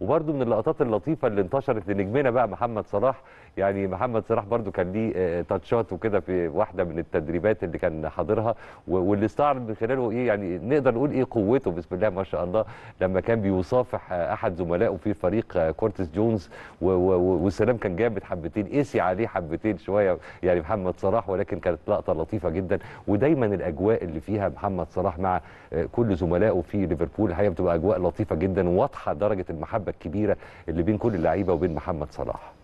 وبرده من اللقطات اللطيفه اللي انتشرت لنجمنا بقى محمد صلاح يعني محمد صلاح برضو كان ليه آه، آه، تاتشات وكده في واحده من التدريبات اللي كان حاضرها واللي استعرض من خلاله ايه يعني نقدر نقول ايه قوته بسم الله ما شاء الله لما كان بيصافح آه، احد زملائه في فريق كورتس جونز والسلام كان جامد حبتين قسي عليه حبتين شويه يعني محمد صلاح ولكن كانت لقطه لطيفه جدا ودايما الاجواء اللي فيها محمد صلاح مع كل زملائه في ليفربول الحقيقه بتبقى اجواء لطيفه جدا واضحه درجه المحبه الكبيره اللي بين كل اللعيبه وبين محمد صلاح